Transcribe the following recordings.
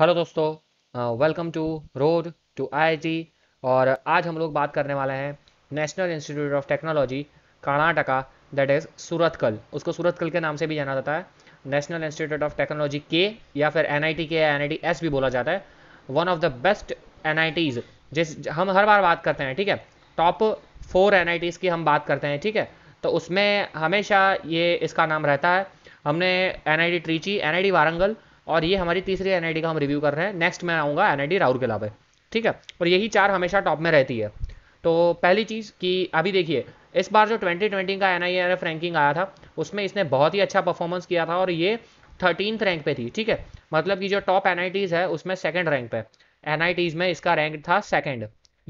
hello दोस्तों welcome to road to IIT और आज हम लोग बात करने वाले हैं national institute of technology Karnataka that is Surathkal उसको सूरतकल के नाम से भी जाना जाता है नेशनल इंस्टीट्यूट ऑफ टेक्नोलॉजी के या फिर एन के या एन एस भी बोला जाता है one of the best N जिस हम हर बार बात करते हैं ठीक है टॉप फोर एन की हम बात करते हैं ठीक है तो उसमें हमेशा ये इसका नाम रहता है हमने N I T Trichy N I Warangal और ये हमारी तीसरी एन का हम रिव्यू कर रहे हैं नेक्स्ट मैं आऊँगा एन आई राउरकेला पे ठीक है और यही चार हमेशा टॉप में रहती है तो पहली चीज़ कि अभी देखिए इस बार जो 2020 का एन आई रैंकिंग आया था उसमें इसने बहुत ही अच्छा परफॉर्मेंस किया था और ये थर्टीन रैंक पे थी ठीक है मतलब कि जो टॉप एन है उसमें सेकेंड रैंक पे एन में इसका रैंक था सेकेंड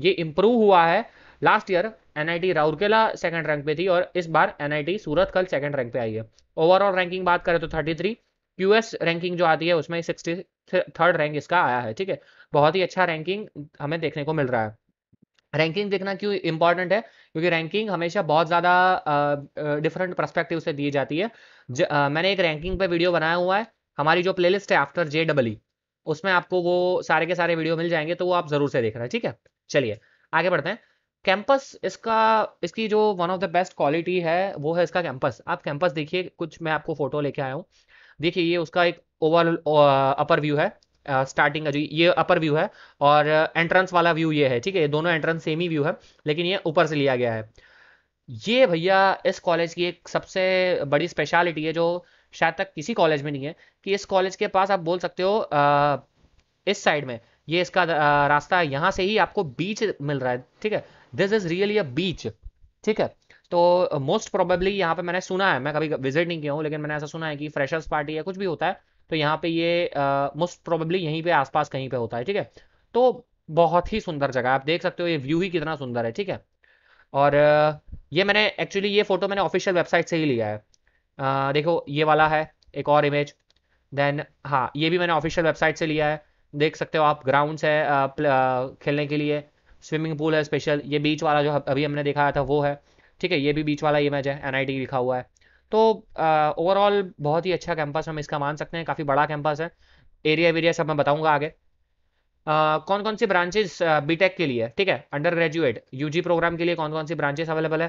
ये इम्प्रूव हुआ है last year N I Rourkela second rank पे थी और इस बार एन सूरत कल सेकंड रैंक पे आई है ओवरऑल रैंकिंग बात करें तो थर्टी क्यूएस रैंकिंग जो आती है उसमें सिक्सटी थर्ड रैंक इसका आया है ठीक है बहुत ही अच्छा रैंकिंग हमें देखने को मिल रहा है रैंकिंग देखना क्यों इंपॉर्टेंट है क्योंकि रैंकिंग हमेशा बहुत ज़्यादा डिफरेंट परस्पेक्टिव से दी जाती है ज, आ, मैंने एक रैंकिंग पे वीडियो बनाया हुआ है हमारी जो प्लेलिस्ट है आफ्टर जे डबल ई उसमें आपको वो सारे के सारे वीडियो मिल जाएंगे तो वो आप ज़रूर से देखना ठीक है चलिए आगे बढ़ते हैं कैंपस इसका इसकी जो one of the best quality है वो है इसका कैंपस आप कैंपस देखिए कुछ मैं आपको फोटो लेके आया हूँ देखिए ये उसका एक ओवरऑल अपर व्यू है स्टार्टिंग का जो ये अपर व्यू है और एंट्रेंस वाला व्यू ये है ठीक है ये दोनों एंट्रेंस सेम ही व्यू है लेकिन ये ऊपर से लिया गया है ये भैया इस कॉलेज की एक सबसे बड़ी स्पेशलिटी है जो शायद तक किसी कॉलेज में नहीं है कि इस कॉलेज के पास आप बोल सकते हो इस साइड में ये इसका रास्ता यहाँ से ही आपको बीच मिल रहा है ठीक है this is really a beach ठीक है तो मोस्ट uh, प्रोबेबली यहाँ पे मैंने सुना है मैं कभी विजिट नहीं किया हूँ लेकिन मैंने ऐसा सुना है कि फ्रेशर्स पार्टी या कुछ भी होता है तो यहाँ पे ये मोस्ट uh, प्रोबेबली यहीं पे आसपास कहीं पे होता है ठीक है तो बहुत ही सुंदर जगह आप देख सकते हो ये व्यू ही कितना सुंदर है ठीक है और uh, ये मैंने एक्चुअली ये फोटो मैंने ऑफिशियल वेबसाइट से ही लिया है आ, देखो ये वाला है एक और इमेज देन हाँ ये भी मैंने ऑफिशियल वेबसाइट से लिया है देख सकते हो आप ग्राउंड्स है खेलने के लिए स्विमिंग पूल है स्पेशल ये बीच वाला जो अभी हमने दिखाया था वो है ठीक है ये भी बीच वाला इमेज है एन लिखा हुआ है तो ओवरऑल uh, बहुत ही अच्छा कैंपस हम इसका मान सकते हैं काफ़ी बड़ा कैंपस है एरिया वेरिया सब मैं बताऊंगा आगे Uh, कौन कौन सी ब्रांचेस बीटेक uh, के लिए ठीक है अंडर ग्रेजुएट यूजी प्रोग्राम के लिए कौन कौन सी ब्रांचेस अवेलेबल है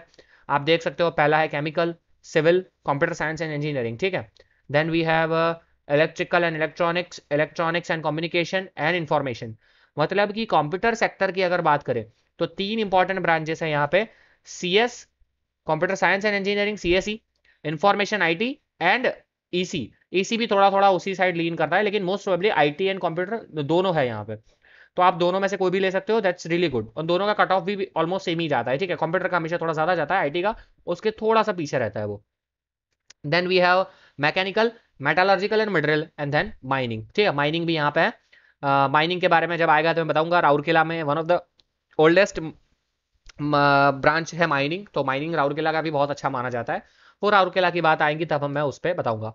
आप देख सकते हो पहला है chemical civil computer science and engineering ठीक है then we have electrical and electronics electronics and communication and information मतलब कि कंप्यूटर सेक्टर की अगर बात करें तो तीन इंपॉर्टेंट ब्रांचेस हैं यहाँ पे C S computer science and engineering CSE information IT and E EC भी थोड़ा थोड़ा उसी साइड लीन करता है लेकिन most probably IT and computer दोनों है यहाँ पे तो आप दोनों में से कोई भी ले सकते हो दैट्स रियली गुड और दोनों का कट ऑफ भी ऑलमोस्ट सेम ही जाता है ठीक है कंप्यूटर का हमेशा थोड़ा ज्यादा जाता है आईटी का उसके थोड़ा सा पीछे रहता है वो then we have mechanical metallurgical and mineral and then mining ठीक है माइनिंग भी यहाँ पे है माइनिंग uh, के बारे में जब आएगा तो मैं बताऊंगा राउरकेला में one of the oldest branch है माइनिंग तो माइनिंग राउरकेला का भी बहुत अच्छा माना जाता है वो राउरकेला की बात आएंगी तब हम मैं उस पर बताऊंगा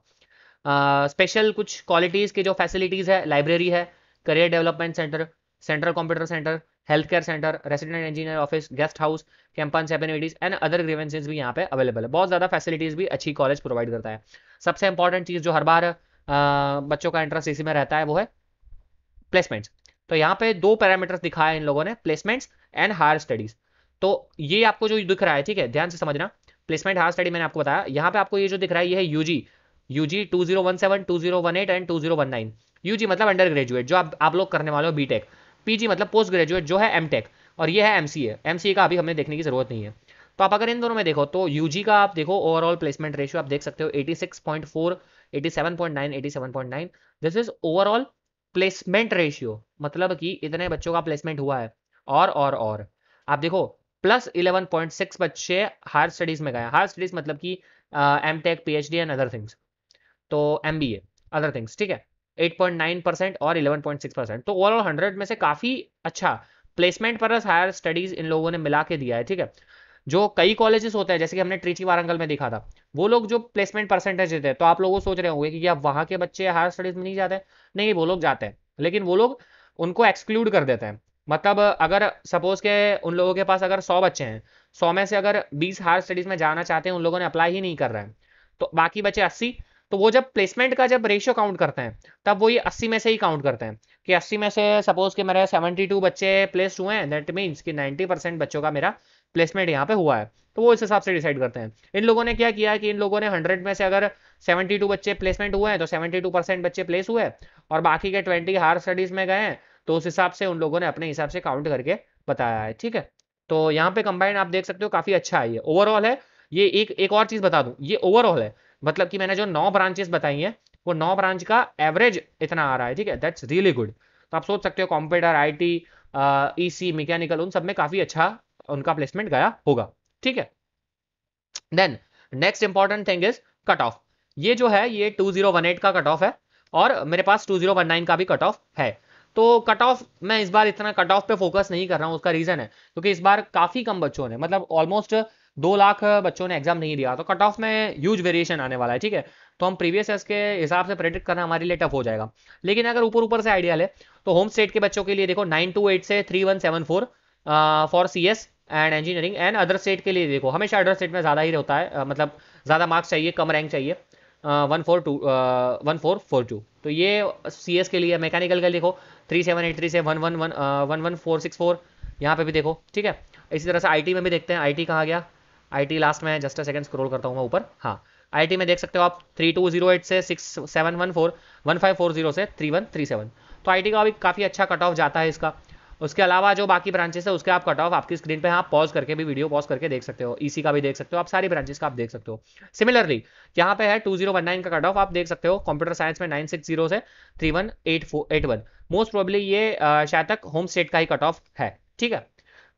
स्पेशल कुछ क्वालिटीज़ की जो फैसिलिटीज़ है लाइब्रेरी है career development centre central computer centre health care centre resident engineer office guest house campus amenities and other grievances भी यहाँ पे अवेलेबल है बहुत ज़्यादा फैसिलिटीज़ भी अच्छी कॉलेज प्रोवाइड करता है सबसे इंपॉर्टेंट चीज़ जो हर बार आ, बच्चों का इंटरेस्ट इसी में रहता है वो है प्लेसमेंट्स तो यहाँ पे दो पैरामीटर्स दिखाए इन लोगों ने प्लेसमेंट्स एंड हायर स्टडीज़ तो ये आपको जो दिख रहा है ठीक है ध्यान से समझना प्लेसमेंट हायर स्टडी मैंने आपको बताया यहाँ पे आपको ये जो दिख रहा है ये है UG UG two zero one seven two zero one eight and two zero one nine UG मतलब अंडर ग्रेजुएट जो आप आप लोग करने वाले हो बी टेक पीजी मतलब पोस्ट ग्रेजुएट जो है एम टेक और ये है M C A M C ए का अभी हमें देखने की जरूरत नहीं है तो आप अगर इन दोनों में देखो तो यूजी का आप देखो ओवरऑल प्लेसमेंट रेशियो आप देख सकते हो 86.4 87.9 87.9 this is overall placement ratio मतलब कि इतने बच्चों का प्लेसमेंट हुआ है और और और आप देखो प्लस इलेवन पॉइंट सिक्स बच्चे हायर स्टडीज में गए हायर स्टडीज मतलब कि M tech P H D and other things तो M B A other things ठीक है एट पॉइंट नाइन परसेंट और इलेवन सिक्स परसेंट तो ओवरऑल हंड्रेड में से काफ़ी अच्छा प्लेसमेंट पर हायर स्टडीज़ इन लोगों ने मिला के दिया है ठीक है जो कई कॉलेजेस होते हैं जैसे कि हमने ट्रीची वारंगल में देखा था वो लोग जो प्लेसमेंट परसेंटेज देते हैं तो आप लोगों सोच रहे होंगे कि क्या वहाँ के बच्चे हायर स्टडीज़ में नहीं जाते नहीं वो लोग जाते हैं लेकिन वो लोग उनको एक्सक्लूड कर देते हैं मतलब अगर सपोज के उन लोगों के पास अगर सौ बच्चे हैं सौ में से अगर बीस हायर स्टडीज में जाना चाहते हैं उन लोगों ने अप्लाई ही नहीं कर रहे हैं तो बाकी बचे अस्सी तो वो जब प्लेसमेंट का जब रेशियो काउंट करते हैं तब वो ये अस्सी में से ही काउंट करते हैं कि अस्सी में से सपोज के मेरे सेवेंटी टू बच्चे प्लेस हुए हैं दैट मीन्स कि नाइन्टी परसेंट बच्चों का मेरा प्लेसमेंट यहाँ पे हुआ है तो वो इस हिसाब से डिसाइड करते हैं इन लोगों ने क्या किया कि इन लोगों ने हंड्रेड में से अगर सेवेंटी टू बच्चे प्लेसमेंट हुए हैं तो सेवेंटी टू परसेंट बच्चे प्लेस हुए और बाकी के ट्वेंटी हायर स्टडीज में गए हैं तो उस हिसाब से उन लोगों ने अपने हिसाब से काउंट करके बताया है ठीक है तो यहाँ पे कंबाइंड आप देख सकते हो काफी अच्छा है ये ओवरऑल है ये एक एक और चीज बता दूं ये ओवरऑल है मतलब कि मैंने जो नौ ब्रांचेस बताई हैं वो नौ ब्रांच का एवरेज इतना आ रहा है ठीक है दैट्स रियली गुड तो आप सोच सकते हो कंप्यूटर आईटी ईसी मैकेनिकल उन सब में काफी अच्छा उनका प्लेसमेंट गया होगा ठीक है then next important thing is cut off ये जो है ये एट का कट ऑफ है और मेरे पास नाइन का भी कट ऑफ है तो कट ऑफ मैं इस बार इतना कट ऑफ पे फोकस नहीं कर रहा हूँ उसका रीजन है क्योंकि इस बार काफी कम बच्चों ने मतलब ऑलमोस्ट दो लाख बच्चों ने एग्जाम नहीं दिया तो कट ऑफ में ह्यूज वेरिएशन आने वाला है ठीक है तो हम प्रीवियस ईयर के हिसाब से प्रेडिक्ट करना हमारे लिए टफ हो जाएगा लेकिन अगर ऊपर ऊपर से आइडिया ले तो होम स्टेट के बच्चों के लिए देखो नाइन टू एट से three one seven four for C S and engineering and other state के लिए देखो हमेशा अदर स्टेट में ज़्यादा ही रहता है uh, मतलब ज़्यादा मार्क्स चाहिए कम रैंक चाहिए one four two one four four two तो ये सी एस के लिए मैकेनिकल का देखो थ्री सेवन एट थ्री से one one one one one four six four यहाँ पे भी देखो ठीक है इसी तरह से आई में भी देखते हैं आई टी कहाँ गया आई लास्ट में जस्ट अ सेकंड स्क्रॉल करता हूँ मैं ऊपर हाँ आई में देख सकते हो आप थ्री टू जीरो एट से six seven one four one five four zero से थ्री वन थ्री सेवन तो आई का भी काफ़ी अच्छा कट ऑफ जाता है इसका उसके अलावा जो बाकी ब्रांचेस है उसके आप कट ऑफ आपकी स्क्रीन पे आप पॉज करके भी वीडियो पॉज करके देख सकते हो ईसी e का भी देख सकते हो आप सारी ब्रांचेस का आप देख सकते हो सिमिलरली यहाँ पे है टू जीरो वन नाइन का कट ऑफ आप देख सकते हो कंप्यूटर साइंस में नाइन सिक्स जीरो से three one eight four eight one most probably ये शायद तक होम स्टेट का ही कट ऑफ है ठीक है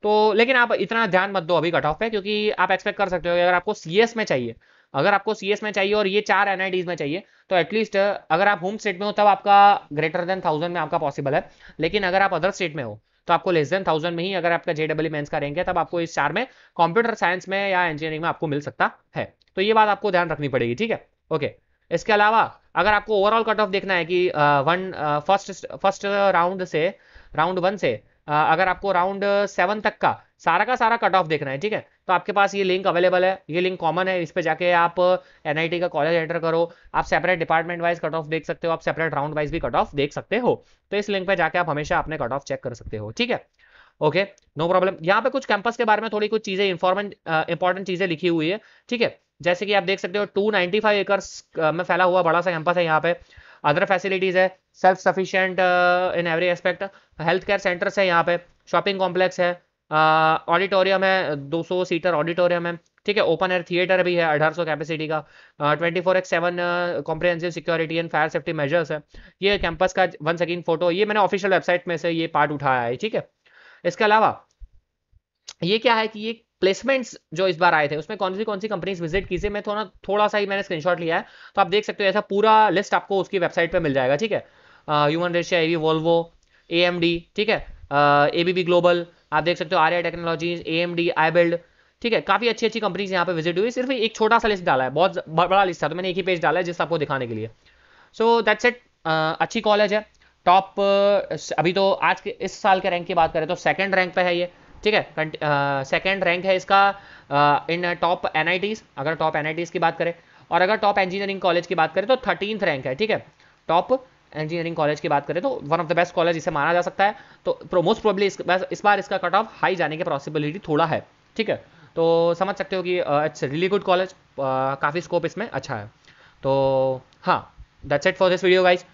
तो लेकिन आप इतना ध्यान मत दो अभी कट ऑफ पे क्योंकि आप एक्सपेक्ट कर सकते हो अगर आपको सीएस में चाहिए अगर आपको सीएस में चाहिए और ये चार एन में चाहिए तो एटलीस्ट अगर आप होम स्टेट में हो तब आपका ग्रेटर देन थाउजेंड में आपका पॉसिबल है लेकिन अगर आप अदर स्टेट में हो तो आपको लेस देन थाउजेंड में ही अगर आपका जेडब्ल्यू मेन्स का रैंक है तब आपको इस चार में कंप्यूटर साइंस में या इंजीनियरिंग में आपको मिल सकता है तो ये बात आपको ध्यान रखनी पड़ेगी ठीक है ओके इसके अलावा अगर आपको ओवरऑल कट ऑफ देखना है कि वन फर्स्ट फर्स्ट राउंड से राउंड वन से अगर आपको राउंड सेवन तक का सारा का सारा कट ऑफ देखना है ठीक है तो आपके पास ये लिंक अवेलेबल है ये लिंक कॉमन है इस पर जाके आप एनआईटी का कॉलेज एंटर करो आप separate department wise cut off देख सकते हो आप सेपरेट राउंड वाइज भी कट ऑफ देख सकते हो तो इस लिंक पर जाके आप हमेशा अपने कट ऑफ चेक कर सकते हो ठीक है ओके नो प्रॉब्लम यहाँ पे कुछ कैंपस के बारे में थोड़ी कुछ चीजें इंफॉर्मेंट इंपॉर्टेंट चीजें लिखी हुई है ठीक है जैसे कि आप देख सकते हो नाइनटी एकर्स में फैला हुआ बड़ा सा कैंपस है यहाँ पे अदर फैसिलिटीज़ है self sufficient in every aspect health care centers है यहाँ पे शॉपिंग कॉम्प्लेक्स है ऑडिटोरियम uh, है 200 सीटर ऑडिटोरियम है ठीक है ओपन एयर थिएटर भी है 1800 कैपेसिटी का twenty four X seven comprehensive security and fire safety measures है ये कैंपस का वन सेकेंड फोटो ये मैंने ऑफिशियल वेबसाइट में से ये पार्ट उठाया है ठीक है इसके अलावा ये क्या है कि ये प्लेसमेंट्स जो इस बार आए थे उसमें कौन सी कौन सी कंपनीज विजिट की थी मैं थोड़ा थोड़ा सा ही मैंने स्क्रीनशॉट लिया है तो आप देख सकते हो ऐसा पूरा लिस्ट आपको उसकी वेबसाइट पर मिल जाएगा ठीक है ह्यूमन रेशिया एवी वोल्वो ए ठीक है ए बी ग्लोबल आप देख सकते हो Arya technologies A M D I build ठीक है काफी अच्छी अच्छी कंपनीज यहाँ पे विजिट हुई सिर्फ एक छोटा सा लिस्ट डाला है बहुत बड़ा लिस्ट था तो मैंने एक ही पेज डाला है जिस आपको दिखाने के लिए सो दैट्स इट अच्छी कॉलेज है टॉप अभी तो आज के इस साल के रैंक की बात करें तो सेकंड रैंक पे है ये ठीक है सेकेंड रैंक है इसका इन टॉप एन अगर टॉप एन की बात करें और अगर टॉप इंजीनियरिंग कॉलेज की बात करें तो थर्टीन रैंक है ठीक है टॉप इंजीनियरिंग कॉलेज की बात करें तो one of the best college इसे माना जा सकता है तो मोस्ट प्रोबली इस, बार इसका कट ऑफ हाई जाने की पॉसिबिलिटी थोड़ा है ठीक है तो समझ सकते हो कि इट्स रियली गुड कॉलेज काफ़ी स्कोप इसमें अच्छा है तो हाँ that's it for this video guys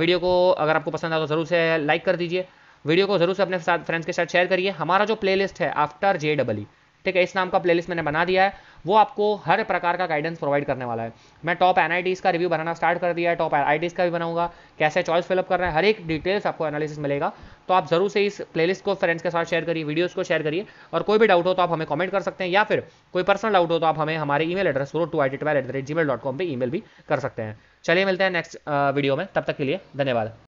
video को अगर आपको पसंद आया तो ज़रूर से लाइक कर दीजिए वीडियो को जरूर से अपने साथ फ्रेंड्स के साथ शेयर करिए हमारा जो प्लेलिस्ट है आफ्टर जे डबल ठीक है इस नाम का प्लेलिस्ट मैंने बना दिया है वो आपको हर प्रकार का गाइडेंस प्रोवाइड करने वाला है मैं टॉप एन का रिव्यू बनाना स्टार्ट कर दिया है टॉप एन का भी बनाऊंगा कैसे चॉइस फिलअप कर रहे हैं हर एक डिटेल्स आपको एनालिसिस मिलेगा तो आप जरूर से इस प्लेलिस्ट को फ्रेंड्स के साथ शेयर करिए वीडियोज़ को शेयर करिए और कोई भी डाउट हो तो आप हमें कमेंट कर सकते हैं या फिर कोई पर्सनल डाउट हो तो आप हमें हमारे email address row two I T twelve at the rate G mail dot com पर ई भी कर सकते हैं चलिए मिलते हैं नेक्स्ट वीडियो में तब तक के लिए धन्यवाद